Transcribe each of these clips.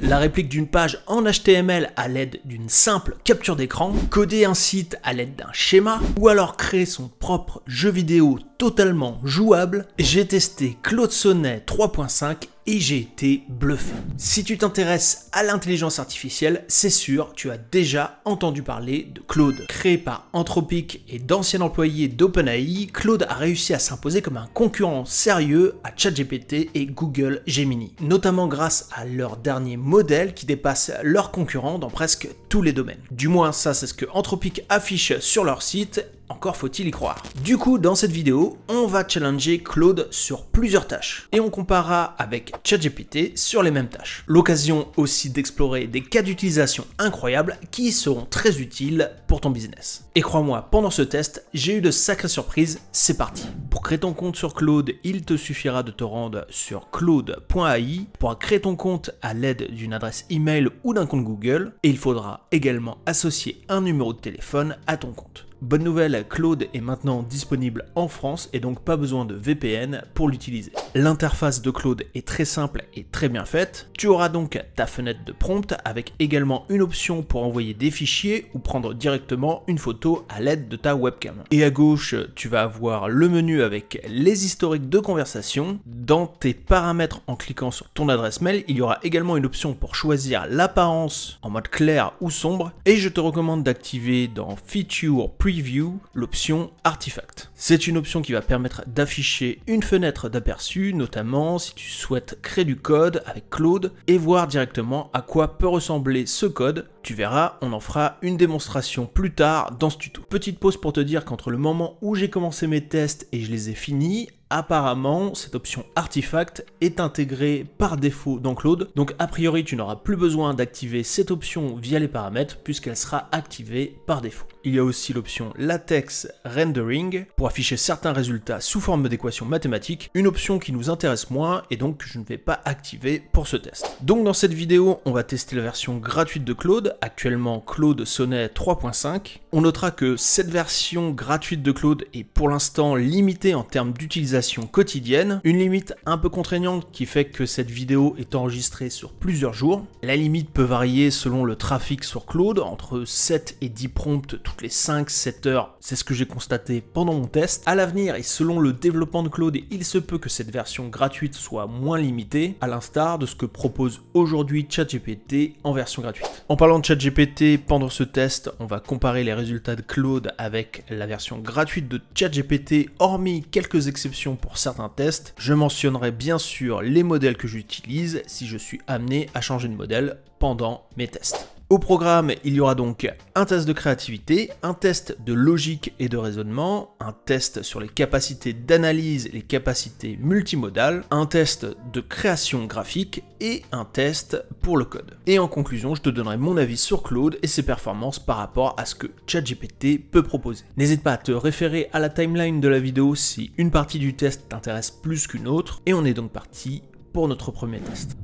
la réplique d'une page en HTML à l'aide d'une simple capture d'écran, coder un site à l'aide d'un schéma, ou alors créer son propre jeu vidéo totalement jouable, j'ai testé Claude Sonnet 3.5 et j'ai été bluffé. Si tu t'intéresses à l'intelligence artificielle, c'est sûr, tu as déjà entendu parler de Claude. Créé par Anthropic et d'anciens employés d'OpenAI, Claude a réussi à s'imposer comme un concurrent sérieux à ChatGPT et Google Gemini, notamment grâce à leur dernier modèle qui dépasse leurs concurrents dans presque tous les domaines. Du moins, ça c'est ce que Anthropic affiche sur leur site encore faut-il y croire. Du coup, dans cette vidéo, on va challenger Claude sur plusieurs tâches et on comparera avec ChatGPT sur les mêmes tâches. L'occasion aussi d'explorer des cas d'utilisation incroyables qui seront très utiles pour ton business. Et crois-moi, pendant ce test, j'ai eu de sacrées surprises, c'est parti créer ton compte sur Claude, il te suffira de te rendre sur claude.ai pour créer ton compte à l'aide d'une adresse email ou d'un compte Google et il faudra également associer un numéro de téléphone à ton compte. Bonne nouvelle, Claude est maintenant disponible en France et donc pas besoin de VPN pour l'utiliser. L'interface de Claude est très simple et très bien faite. Tu auras donc ta fenêtre de prompt avec également une option pour envoyer des fichiers ou prendre directement une photo à l'aide de ta webcam. Et à gauche, tu vas avoir le menu avec les historiques de conversation. Dans tes paramètres, en cliquant sur ton adresse mail, il y aura également une option pour choisir l'apparence en mode clair ou sombre. Et je te recommande d'activer dans Feature Preview l'option Artifact. C'est une option qui va permettre d'afficher une fenêtre d'aperçu, notamment si tu souhaites créer du code avec Claude et voir directement à quoi peut ressembler ce code tu verras, on en fera une démonstration plus tard dans ce tuto. Petite pause pour te dire qu'entre le moment où j'ai commencé mes tests et je les ai finis, Apparemment, cette option Artifact est intégrée par défaut dans Claude, donc a priori tu n'auras plus besoin d'activer cette option via les paramètres puisqu'elle sera activée par défaut. Il y a aussi l'option latex rendering pour afficher certains résultats sous forme d'équations mathématiques, une option qui nous intéresse moins et donc que je ne vais pas activer pour ce test. Donc dans cette vidéo, on va tester la version gratuite de Claude, actuellement Claude Sonnet 3.5. On notera que cette version gratuite de Claude est pour l'instant limitée en termes d'utilisation quotidienne, une limite un peu contraignante qui fait que cette vidéo est enregistrée sur plusieurs jours. La limite peut varier selon le trafic sur Claude, entre 7 et 10 prompts toutes les 5-7 heures, c'est ce que j'ai constaté pendant mon test. À l'avenir et selon le développement de Claude, il se peut que cette version gratuite soit moins limitée, à l'instar de ce que propose aujourd'hui ChatGPT en version gratuite. En parlant de ChatGPT, pendant ce test, on va comparer les résultats de Claude avec la version gratuite de ChatGPT, hormis quelques exceptions pour certains tests. Je mentionnerai bien sûr les modèles que j'utilise si je suis amené à changer de modèle pendant mes tests. Au programme, il y aura donc un test de créativité, un test de logique et de raisonnement, un test sur les capacités d'analyse, les capacités multimodales, un test de création graphique et un test pour le code. Et en conclusion, je te donnerai mon avis sur Claude et ses performances par rapport à ce que ChatGPT peut proposer. N'hésite pas à te référer à la timeline de la vidéo si une partie du test t'intéresse plus qu'une autre, et on est donc parti pour notre premier test.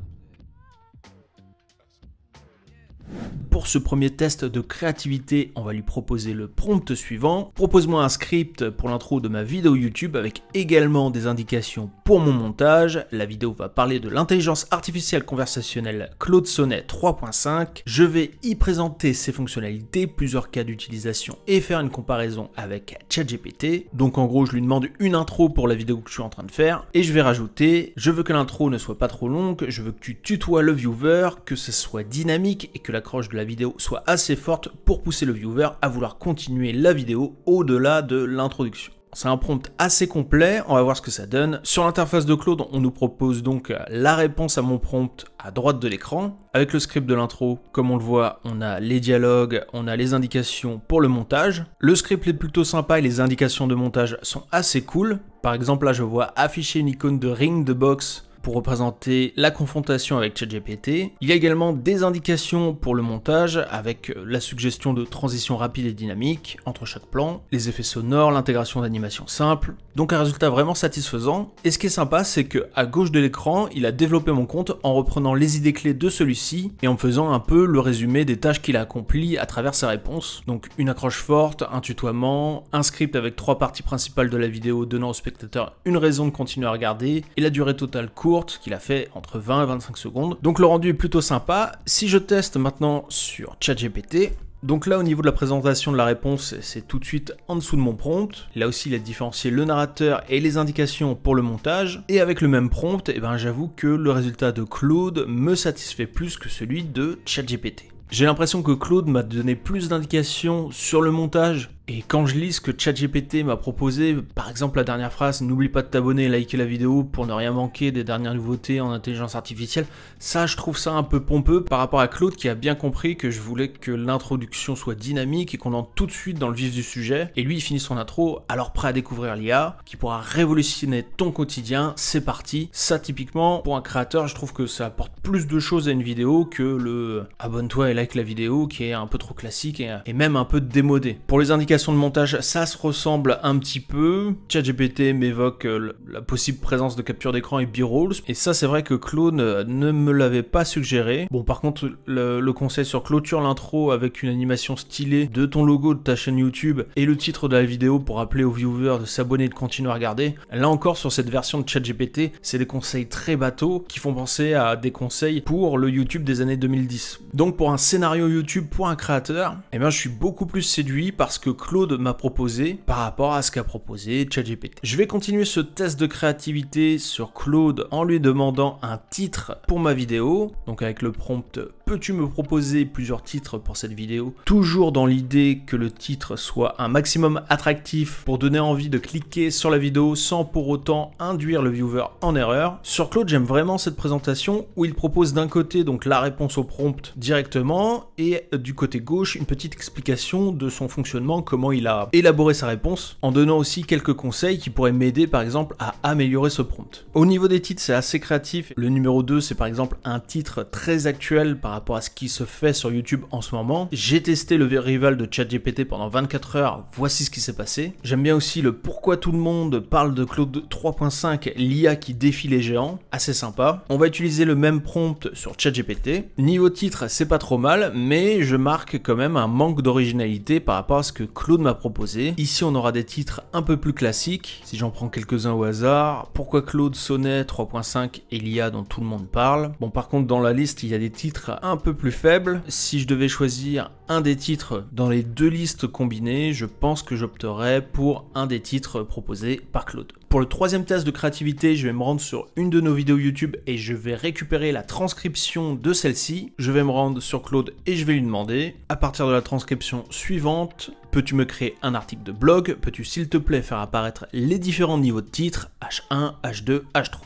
Pour ce premier test de créativité, on va lui proposer le prompt suivant. Propose-moi un script pour l'intro de ma vidéo YouTube avec également des indications pour mon montage. La vidéo va parler de l'intelligence artificielle conversationnelle Claude Sonnet 3.5. Je vais y présenter ses fonctionnalités, plusieurs cas d'utilisation et faire une comparaison avec ChatGPT. Donc en gros, je lui demande une intro pour la vidéo que je suis en train de faire et je vais rajouter je veux que l'intro ne soit pas trop longue, je veux que tu tutoies le viewer, que ce soit dynamique et que la de la vidéo soit assez forte pour pousser le viewer à vouloir continuer la vidéo au-delà de l'introduction. C'est un prompt assez complet, on va voir ce que ça donne. Sur l'interface de Claude, on nous propose donc la réponse à mon prompt à droite de l'écran. Avec le script de l'intro, comme on le voit, on a les dialogues, on a les indications pour le montage. Le script est plutôt sympa et les indications de montage sont assez cool. Par exemple, là, je vois afficher une icône de ring de box pour représenter la confrontation avec ChatGPT. Il y a également des indications pour le montage avec la suggestion de transition rapide et dynamique entre chaque plan, les effets sonores, l'intégration d'animation simple, Donc un résultat vraiment satisfaisant. Et ce qui est sympa, c'est que à gauche de l'écran, il a développé mon compte en reprenant les idées clés de celui-ci et en faisant un peu le résumé des tâches qu'il a accomplies à travers sa réponse, Donc une accroche forte, un tutoiement, un script avec trois parties principales de la vidéo donnant au spectateur une raison de continuer à regarder et la durée totale courte qu'il a fait entre 20 et 25 secondes. Donc le rendu est plutôt sympa. Si je teste maintenant sur ChatGPT, donc là au niveau de la présentation de la réponse, c'est tout de suite en dessous de mon prompt. Là aussi il a différencié le narrateur et les indications pour le montage. Et avec le même prompt, et eh ben, j'avoue que le résultat de Claude me satisfait plus que celui de ChatGPT. J'ai l'impression que Claude m'a donné plus d'indications sur le montage et quand je lis ce que ChatGPT m'a proposé, par exemple la dernière phrase n'oublie pas de t'abonner et liker la vidéo pour ne rien manquer des dernières nouveautés en intelligence artificielle, ça je trouve ça un peu pompeux par rapport à Claude qui a bien compris que je voulais que l'introduction soit dynamique et qu'on entre tout de suite dans le vif du sujet. Et lui il finit son intro alors prêt à découvrir l'IA qui pourra révolutionner ton quotidien, c'est parti. Ça typiquement pour un créateur je trouve que ça apporte plus de choses à une vidéo que le abonne-toi et like la vidéo qui est un peu trop classique et, et même un peu démodé. Pour les indications de montage, ça se ressemble un petit peu. ChatGPT m'évoque euh, la possible présence de capture d'écran et b-rolls. Et ça, c'est vrai que Clone euh, ne me l'avait pas suggéré. Bon, par contre, le, conseil sur clôture l'intro avec une animation stylée de ton logo de ta chaîne YouTube et le titre de la vidéo pour appeler aux viewers de s'abonner et de continuer à regarder. Là encore, sur cette version de ChatGPT, c'est des conseils très bateaux qui font penser à des conseils pour le YouTube des années 2010. Donc, pour un scénario YouTube pour un créateur, eh bien, je suis beaucoup plus séduit parce que Claude m'a proposé par rapport à ce qu'a proposé ChatGPT. Je vais continuer ce test de créativité sur Claude en lui demandant un titre pour ma vidéo, donc avec le prompt peux-tu me proposer plusieurs titres pour cette vidéo Toujours dans l'idée que le titre soit un maximum attractif pour donner envie de cliquer sur la vidéo sans pour autant induire le viewer en erreur. Sur Claude, j'aime vraiment cette présentation où il propose d'un côté donc la réponse au prompt directement et euh, du côté gauche une petite explication de son fonctionnement, comment il a élaboré sa réponse, en donnant aussi quelques conseils qui pourraient m'aider par exemple à améliorer ce prompt. Au niveau des titres, c'est assez créatif. Le numéro 2, c'est par exemple un titre très actuel par rapport à ce qui se fait sur YouTube en ce moment. J'ai testé le rival de ChatGPT pendant 24 heures, voici ce qui s'est passé. J'aime bien aussi le pourquoi tout le monde parle de Claude 3.5, l'IA qui défie les géants, assez sympa. On va utiliser le même prompt sur ChatGPT. Niveau titre, c'est pas trop mal, mais je marque quand même un manque d'originalité par rapport à ce que Claude m'a proposé. Ici, on aura des titres un peu plus classiques. Si j'en prends quelques-uns au hasard, pourquoi Claude Sonnet 3.5 et l'IA dont tout le monde parle. Bon, par contre, dans la liste, il y a des titres un peu plus faible. Si je devais choisir un des titres dans les deux listes combinées, je pense que j'opterais pour un des titres proposés par Claude. Pour le troisième test de créativité, je vais me rendre sur une de nos vidéos YouTube et je vais récupérer la transcription de celle-ci. Je vais me rendre sur Claude et je vais lui demander, à partir de la transcription suivante, peux-tu me créer un article de blog Peux-tu s'il te plaît faire apparaître les différents niveaux de titres H1, H2, H3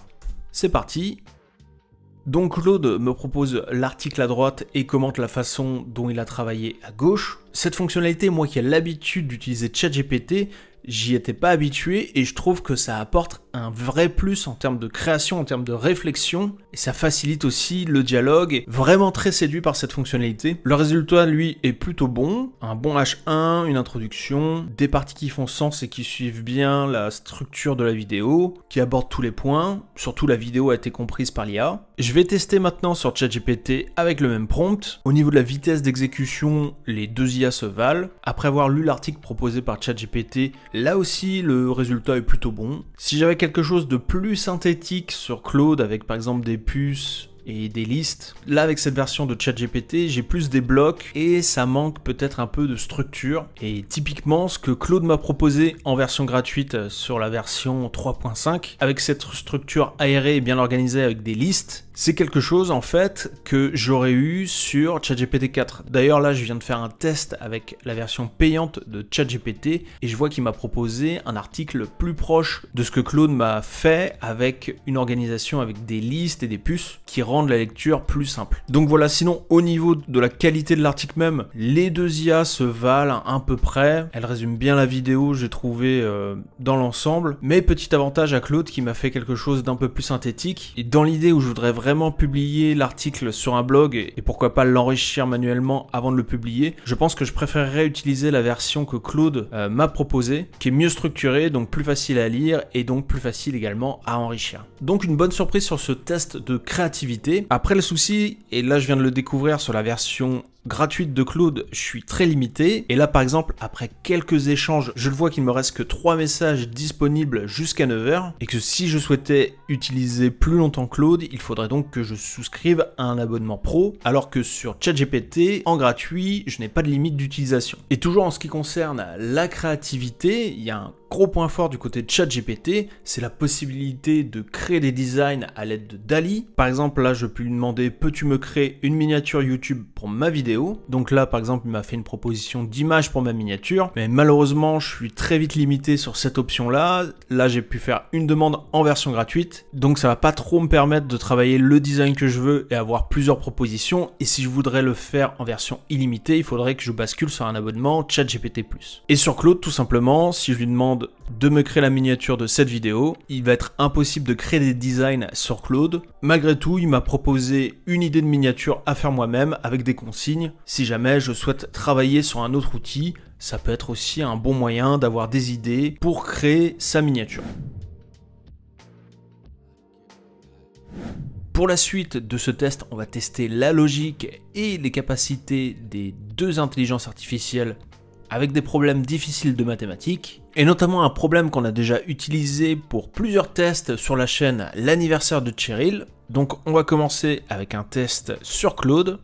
C'est parti, donc Claude me propose l'article à droite et commente la façon dont il a travaillé à gauche. Cette fonctionnalité, moi qui ai l'habitude d'utiliser ChatGPT, j'y étais pas habitué et je trouve que ça apporte un vrai plus en termes de création, en termes de réflexion et ça facilite aussi le dialogue. Vraiment très séduit par cette fonctionnalité. Le résultat, lui, est plutôt bon. Un bon H1, une introduction, des parties qui font sens et qui suivent bien la structure de la vidéo, qui abordent tous les points. Surtout, la vidéo a été comprise par l'IA. Je vais tester maintenant sur ChatGPT avec le même prompt. Au niveau de la vitesse d'exécution, les deux IA se valent. Après avoir lu l'article proposé par ChatGPT, là aussi le résultat est plutôt bon. Si j'avais quelque chose de plus synthétique sur Claude avec par exemple des puces et des listes. Là, avec cette version de ChatGPT, j'ai plus des blocs et ça manque peut-être un peu de structure. Et typiquement, ce que Claude m'a proposé en version gratuite sur la version 3.5, avec cette structure aérée et bien organisée avec des listes, c'est quelque chose en fait que j'aurais eu sur ChatGPT 4. D'ailleurs là je viens de faire un test avec la version payante de ChatGPT et je vois qu'il m'a proposé un article plus proche de ce que Claude m'a fait avec une organisation avec des listes et des puces qui rendent la lecture plus simple. Donc voilà, sinon au niveau de la qualité de l'article même, les deux IA se valent à un peu près. Elle résume bien la vidéo, j'ai trouvé euh, dans l'ensemble. Mais petit avantage à Claude qui m'a fait quelque chose d'un peu plus synthétique. Et dans l'idée où je voudrais vraiment vraiment publier l'article sur un blog et pourquoi pas l'enrichir manuellement avant de le publier, je pense que je préférerais utiliser la version que Claude euh, m'a proposé qui est mieux structurée, donc plus facile à lire et donc plus facile également à enrichir. Donc une bonne surprise sur ce test de créativité. Après le souci, et là je viens de le découvrir sur la version gratuite de Claude, je suis très limité. Et là, par exemple, après quelques échanges, je le vois qu'il me reste que 3 messages disponibles jusqu'à 9h. Et que si je souhaitais utiliser plus longtemps Claude, il faudrait donc que je souscrive à un abonnement pro. Alors que sur ChatGPT, en gratuit, je n'ai pas de limite d'utilisation. Et toujours en ce qui concerne la créativité, il y a un Gros point fort du côté de ChatGPT, c'est la possibilité de créer des designs à l'aide de DALI. Par exemple, là, je peux lui demander peux-tu me créer une miniature YouTube pour ma vidéo Donc là, par exemple, il m'a fait une proposition d'image pour ma miniature, mais malheureusement, je suis très vite limité sur cette option-là. Là, j'ai pu faire une demande en version gratuite, donc ça va pas trop me permettre de travailler le design que je veux et avoir plusieurs propositions. Et si je voudrais le faire en version illimitée, il faudrait que je bascule sur un abonnement ChatGPT+. Et sur Claude, tout simplement, si je lui demande de me créer la miniature de cette vidéo. Il va être impossible de créer des designs sur Claude. Malgré tout, il m'a proposé une idée de miniature à faire moi-même avec des consignes. Si jamais je souhaite travailler sur un autre outil, ça peut être aussi un bon moyen d'avoir des idées pour créer sa miniature. Pour la suite de ce test, on va tester la logique et les capacités des deux intelligences artificielles avec des problèmes difficiles de mathématiques, et notamment un problème qu'on a déjà utilisé pour plusieurs tests sur la chaîne L'anniversaire de Cheryl. Donc on va commencer avec un test sur Claude.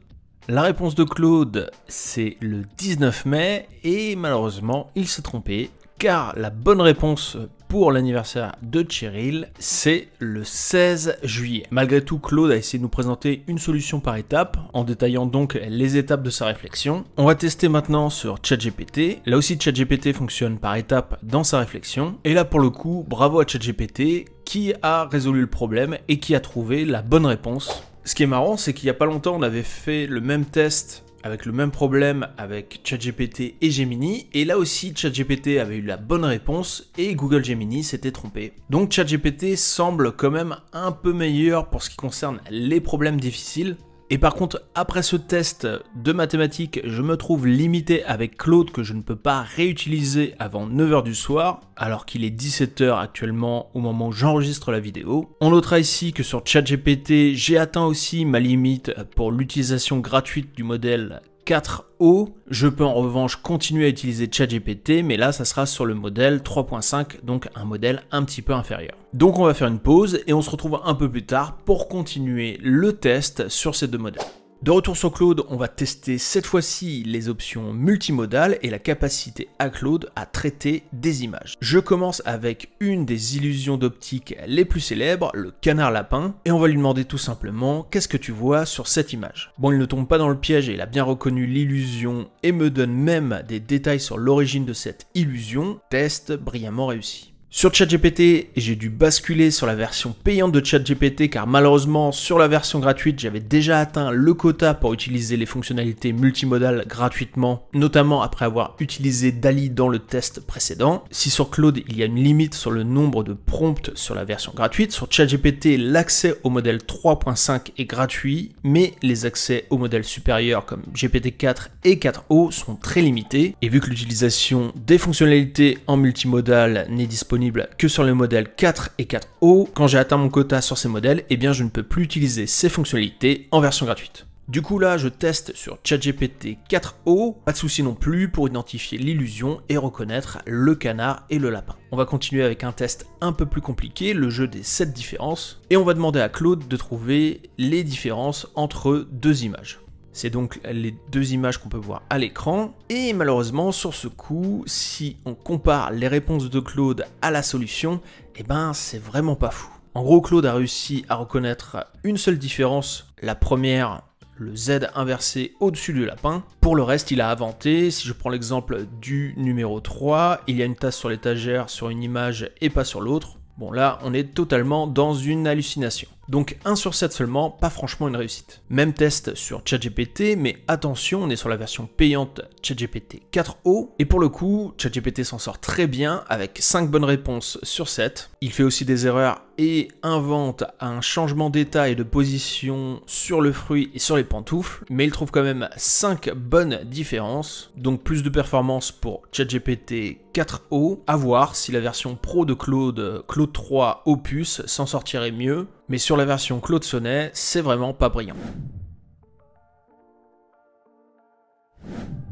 La réponse de Claude, c'est le 19 mai, et malheureusement, il s'est trompé, car la bonne réponse pour l'anniversaire de Cheryl, c'est le 16 juillet. Malgré tout, Claude a essayé de nous présenter une solution par étape, en détaillant donc les étapes de sa réflexion. On va tester maintenant sur ChatGPT. Là aussi, ChatGPT fonctionne par étape dans sa réflexion. Et là, pour le coup, bravo à ChatGPT qui a résolu le problème et qui a trouvé la bonne réponse. Ce qui est marrant, c'est qu'il n'y a pas longtemps, on avait fait le même test avec le même problème avec ChatGPT et Gemini, et là aussi ChatGPT avait eu la bonne réponse et Google Gemini s'était trompé. Donc ChatGPT semble quand même un peu meilleur pour ce qui concerne les problèmes difficiles, et par contre, après ce test de mathématiques, je me trouve limité avec Claude que je ne peux pas réutiliser avant 9h du soir, alors qu'il est 17h actuellement au moment où j'enregistre la vidéo. On notera ici que sur ChatGPT, j'ai atteint aussi ma limite pour l'utilisation gratuite du modèle 4O. Je peux en revanche continuer à utiliser ChatGPT, mais là ça sera sur le modèle 3.5, donc un modèle un petit peu inférieur. Donc on va faire une pause et on se retrouve un peu plus tard pour continuer le test sur ces deux modèles. De retour sur Claude, on va tester cette fois-ci les options multimodales et la capacité à Claude à traiter des images. Je commence avec une des illusions d'optique les plus célèbres, le canard lapin, et on va lui demander tout simplement qu'est-ce que tu vois sur cette image. Bon, il ne tombe pas dans le piège et il a bien reconnu l'illusion et me donne même des détails sur l'origine de cette illusion, test brillamment réussi. Sur ChatGPT, j'ai dû basculer sur la version payante de ChatGPT car malheureusement sur la version gratuite, j'avais déjà atteint le quota pour utiliser les fonctionnalités multimodales gratuitement, notamment après avoir utilisé DALI dans le test précédent. Si sur Claude, il y a une limite sur le nombre de prompts sur la version gratuite, sur ChatGPT, l'accès au modèle 3.5 est gratuit, mais les accès aux modèles supérieurs comme GPT-4 et 4O sont très limités et vu que l'utilisation des fonctionnalités en multimodal n'est disponible que sur les modèles 4 et 4O. Quand j'ai atteint mon quota sur ces modèles, et eh bien je ne peux plus utiliser ces fonctionnalités en version gratuite. Du coup là, je teste sur ChatGPT 4O, pas de souci non plus pour identifier l'illusion et reconnaître le canard et le lapin. On va continuer avec un test un peu plus compliqué, le jeu des 7 différences, et on va demander à Claude de trouver les différences entre deux images. C'est donc les deux images qu'on peut voir à l'écran. Et malheureusement, sur ce coup, si on compare les réponses de Claude à la solution, eh ben c'est vraiment pas fou. En gros, Claude a réussi à reconnaître une seule différence. La première, le Z inversé au-dessus du lapin. Pour le reste, il a inventé. Si je prends l'exemple du numéro 3, il y a une tasse sur l'étagère sur une image et pas sur l'autre. Bon là, on est totalement dans une hallucination. Donc 1 sur 7 seulement, pas franchement une réussite. Même test sur ChatGPT, mais attention, on est sur la version payante ChatGPT 4O, et pour le coup, ChatGPT s'en sort très bien avec 5 bonnes réponses sur 7. Il fait aussi des erreurs et invente un changement d'état et de position sur le fruit et sur les pantoufles, mais il trouve quand même 5 bonnes différences, donc plus de performance pour ChatGPT 4O, à voir si la version pro de Claude, Claude 3 Opus s'en sortirait mieux, mais sur la version Claude Sonnet, c'est vraiment pas brillant.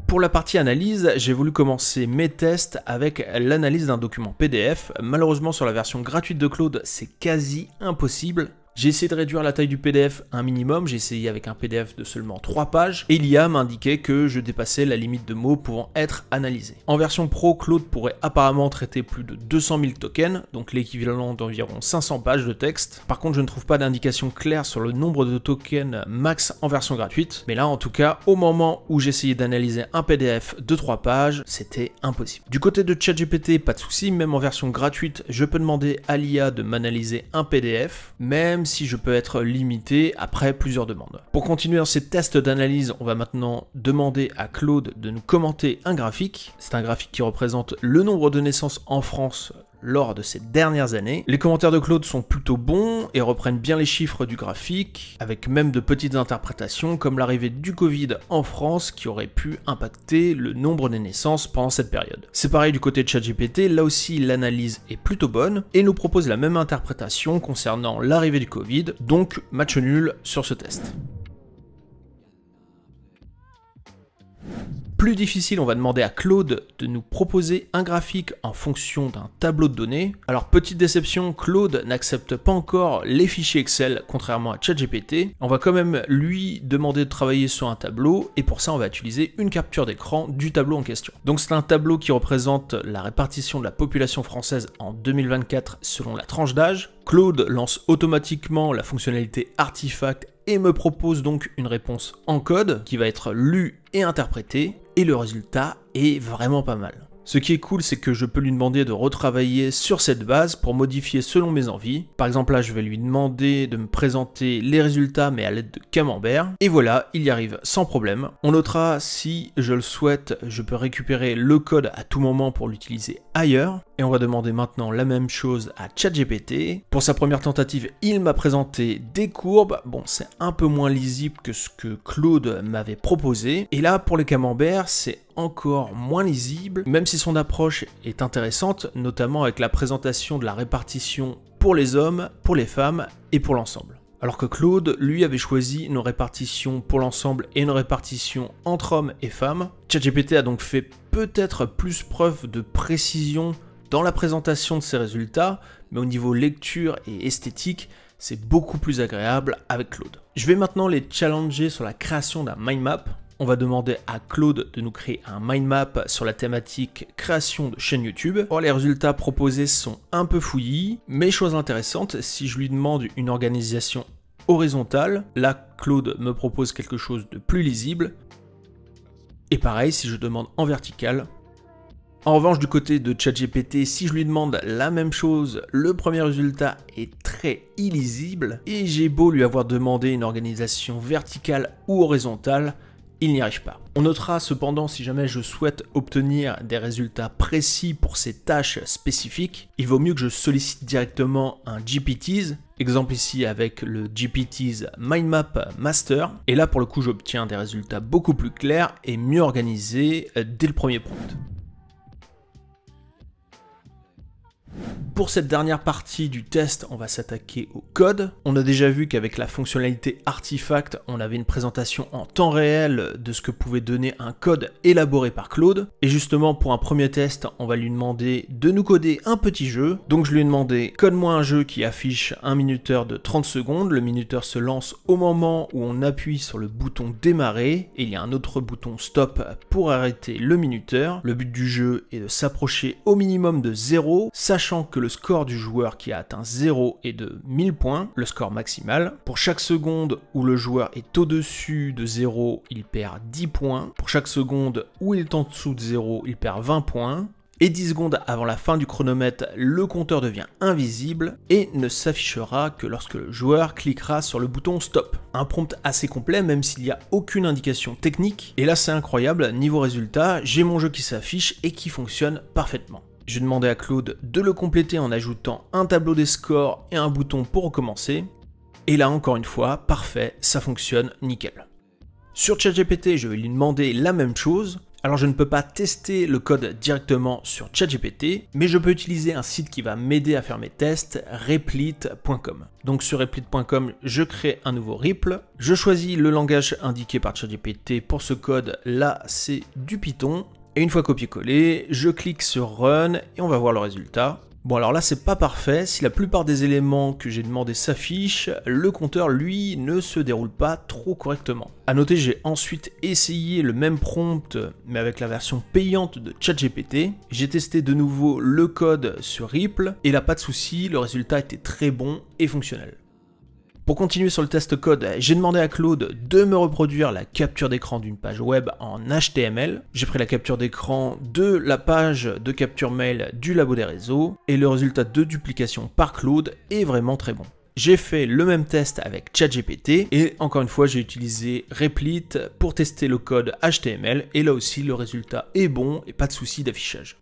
Pour la partie analyse, j'ai voulu commencer mes tests avec l'analyse d'un document PDF. Malheureusement sur la version gratuite de Claude, c'est quasi impossible, j'ai essayé de réduire la taille du PDF un minimum, j'ai essayé avec un PDF de seulement 3 pages, et l'IA m'indiquait que je dépassais la limite de mots pouvant être analysés. En version pro, Claude pourrait apparemment traiter plus de 200 000 tokens, donc l'équivalent d'environ 500 pages de texte. Par contre, je ne trouve pas d'indication claire sur le nombre de tokens max en version gratuite, mais là en tout cas, au moment où j'essayais d'analyser un PDF de 3 pages, c'était impossible. Du côté de ChatGPT, pas de souci, même en version gratuite, je peux demander à l'IA de m'analyser un PDF, même si je peux être limité après plusieurs demandes. Pour continuer dans ces tests d'analyse, on va maintenant demander à Claude de nous commenter un graphique. C'est un graphique qui représente le nombre de naissances en France lors de ces dernières années. Les commentaires de Claude sont plutôt bons et reprennent bien les chiffres du graphique, avec même de petites interprétations comme l'arrivée du Covid en France qui aurait pu impacter le nombre des naissances pendant cette période. C'est pareil du côté de ChatGPT, là aussi l'analyse est plutôt bonne et nous propose la même interprétation concernant l'arrivée du Covid, donc match nul sur ce test plus difficile, on va demander à Claude de nous proposer un graphique en fonction d'un tableau de données. Alors petite déception, Claude n'accepte pas encore les fichiers Excel contrairement à ChatGPT. On va quand même lui demander de travailler sur un tableau et pour ça on va utiliser une capture d'écran du tableau en question. Donc c'est un tableau qui représente la répartition de la population française en 2024 selon la tranche d'âge. Claude lance automatiquement la fonctionnalité artifact et me propose donc une réponse en code qui va être lue et interprétée, et le résultat est vraiment pas mal. Ce qui est cool, c'est que je peux lui demander de retravailler sur cette base pour modifier selon mes envies. Par exemple, là, je vais lui demander de me présenter les résultats, mais à l'aide de Camembert. Et voilà, il y arrive sans problème. On notera, si je le souhaite, je peux récupérer le code à tout moment pour l'utiliser ailleurs. Et on va demander maintenant la même chose à ChatGPT. Pour sa première tentative, il m'a présenté des courbes. Bon, c'est un peu moins lisible que ce que Claude m'avait proposé. Et là, pour les camemberts, c'est encore moins lisible, même si son approche est intéressante, notamment avec la présentation de la répartition pour les hommes, pour les femmes et pour l'ensemble alors que Claude, lui, avait choisi une répartition pour l'ensemble et une répartition entre hommes et femmes. ChatGPT a donc fait peut-être plus preuve de précision dans la présentation de ses résultats, mais au niveau lecture et esthétique, c'est beaucoup plus agréable avec Claude. Je vais maintenant les challenger sur la création d'un mind map on va demander à Claude de nous créer un mind map sur la thématique création de chaîne YouTube. Or, oh, les résultats proposés sont un peu fouillis, mais chose intéressante, si je lui demande une organisation horizontale, là Claude me propose quelque chose de plus lisible. Et pareil, si je demande en vertical. en revanche, du côté de ChatGPT, si je lui demande la même chose, le premier résultat est très illisible et j'ai beau lui avoir demandé une organisation verticale ou horizontale, il n'y arrive pas. On notera cependant si jamais je souhaite obtenir des résultats précis pour ces tâches spécifiques, il vaut mieux que je sollicite directement un GPTs, exemple ici avec le GPTs Mindmap Master, et là pour le coup j'obtiens des résultats beaucoup plus clairs et mieux organisés euh, dès le premier prompt. Pour cette dernière partie du test, on va s'attaquer au code. On a déjà vu qu'avec la fonctionnalité artifact, on avait une présentation en temps réel de ce que pouvait donner un code élaboré par Claude. Et justement, pour un premier test, on va lui demander de nous coder un petit jeu. Donc je lui ai demandé code-moi un jeu qui affiche un minuteur de 30 secondes. Le minuteur se lance au moment où on appuie sur le bouton démarrer et il y a un autre bouton stop pour arrêter le minuteur. Le but du jeu est de s'approcher au minimum de 0, sachant que le score du joueur qui a atteint 0 est de 1000 points, le score maximal. Pour chaque seconde où le joueur est au-dessus de 0, il perd 10 points. Pour chaque seconde où il est en dessous de 0, il perd 20 points et 10 secondes avant la fin du chronomètre, le compteur devient invisible et ne s'affichera que lorsque le joueur cliquera sur le bouton stop. Un prompt assez complet même s'il n'y a aucune indication technique. Et là c'est incroyable, niveau résultat, j'ai mon jeu qui s'affiche et qui fonctionne parfaitement. Je demandé à Claude de le compléter en ajoutant un tableau des scores et un bouton pour recommencer. Et là encore une fois, parfait, ça fonctionne nickel. Sur ChatGPT, je vais lui demander la même chose. Alors je ne peux pas tester le code directement sur ChatGPT, mais je peux utiliser un site qui va m'aider à faire mes tests, replit.com. Donc sur replit.com, je crée un nouveau Ripple, je choisis le langage indiqué par ChatGPT pour ce code, là c'est du Python, et une fois copié-collé, je clique sur Run et on va voir le résultat. Bon alors là c'est pas parfait, si la plupart des éléments que j'ai demandé s'affichent, le compteur lui ne se déroule pas trop correctement. A noter j'ai ensuite essayé le même prompt mais avec la version payante de ChatGPT, j'ai testé de nouveau le code sur Ripple et là pas de souci, le résultat était très bon et fonctionnel. Pour continuer sur le test code, j'ai demandé à Claude de me reproduire la capture d'écran d'une page web en HTML. J'ai pris la capture d'écran de la page de capture mail du labo des réseaux et le résultat de duplication par Claude est vraiment très bon. J'ai fait le même test avec ChatGPT et encore une fois j'ai utilisé Replit pour tester le code HTML et là aussi le résultat est bon et pas de souci d'affichage.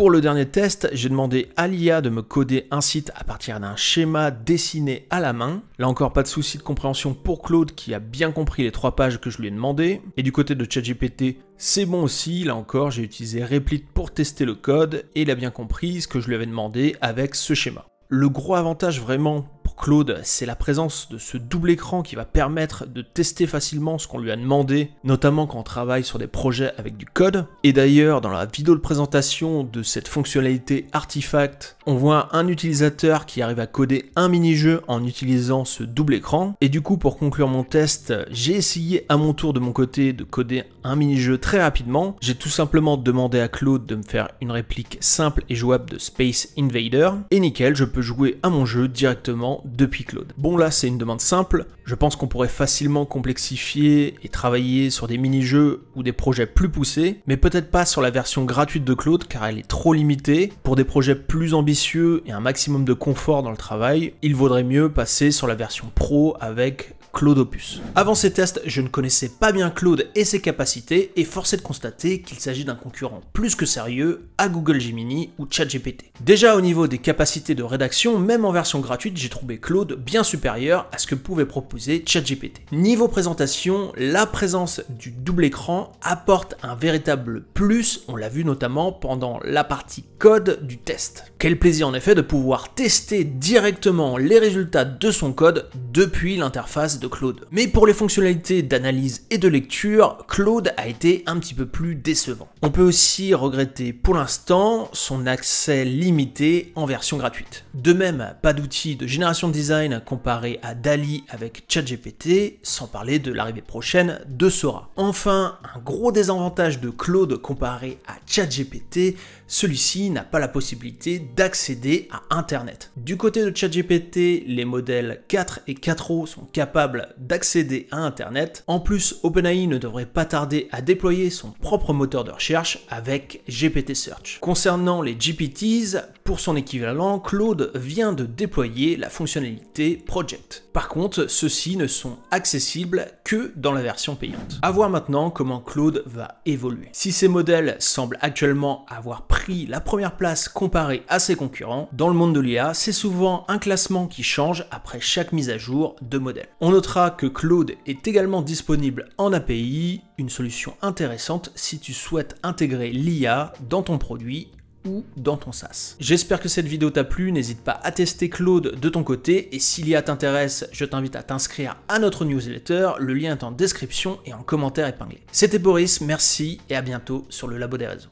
Pour le dernier test, j'ai demandé à l'IA de me coder un site à partir d'un schéma dessiné à la main. Là encore, pas de souci de compréhension pour Claude qui a bien compris les trois pages que je lui ai demandé. Et du côté de ChatGPT, c'est bon aussi. Là encore, j'ai utilisé Replit pour tester le code et il a bien compris ce que je lui avais demandé avec ce schéma. Le gros avantage vraiment Claude, c'est la présence de ce double écran qui va permettre de tester facilement ce qu'on lui a demandé, notamment quand on travaille sur des projets avec du code. Et d'ailleurs, dans la vidéo de présentation de cette fonctionnalité artifact on voit un utilisateur qui arrive à coder un mini-jeu en utilisant ce double écran. Et du coup, pour conclure mon test, j'ai essayé à mon tour de mon côté de coder un mini-jeu très rapidement. J'ai tout simplement demandé à Claude de me faire une réplique simple et jouable de Space Invader. Et nickel, je peux jouer à mon jeu directement depuis Claude. Bon là c'est une demande simple, je pense qu'on pourrait facilement complexifier et travailler sur des mini-jeux ou des projets plus poussés, mais peut-être pas sur la version gratuite de Claude car elle est trop limitée. Pour des projets plus ambitieux et un maximum de confort dans le travail, il vaudrait mieux passer sur la version pro avec Claude Opus. Avant ces tests, je ne connaissais pas bien Claude et ses capacités, et forcé de constater qu'il s'agit d'un concurrent plus que sérieux à Google Gemini ou ChatGPT. Déjà au niveau des capacités de rédaction, même en version gratuite, j'ai trouvé Claude bien supérieur à ce que pouvait proposer ChatGPT. Niveau présentation, la présence du double écran apporte un véritable plus, on l'a vu notamment pendant la partie code du test. Quel plaisir en effet de pouvoir tester directement les résultats de son code depuis l'interface de Claude. Mais pour les fonctionnalités d'analyse et de lecture, Claude a été un petit peu plus décevant. On peut aussi regretter pour l'instant son accès limité en version gratuite. De même, pas d'outils de génération de design comparé à DALI avec ChatGPT, sans parler de l'arrivée prochaine de Sora. Enfin, un gros désavantage de Claude comparé à ChatGPT, celui-ci n'a pas la possibilité d'accéder à Internet. Du côté de ChatGPT, les modèles 4 et 4O sont capables d'accéder à Internet. En plus, OpenAI ne devrait pas tarder à déployer son propre moteur de recherche avec GPT Search. Concernant les GPTs, pour son équivalent, Claude vient de déployer la fonctionnalité Project. Par contre, ceux-ci ne sont accessibles que dans la version payante. A voir maintenant comment Claude va évoluer. Si ces modèles semblent actuellement avoir pris la première place comparée à ses concurrents, dans le monde de l'IA, c'est souvent un classement qui change après chaque mise à jour de modèle. On notera que Claude est également disponible en API, une solution intéressante si tu souhaites intégrer l'IA dans ton produit ou dans ton sas. J'espère que cette vidéo t'a plu, n'hésite pas à tester Claude de ton côté, et si l'IA t'intéresse, je t'invite à t'inscrire à notre newsletter, le lien est en description et en commentaire épinglé. C'était Boris, merci et à bientôt sur le Labo des réseaux.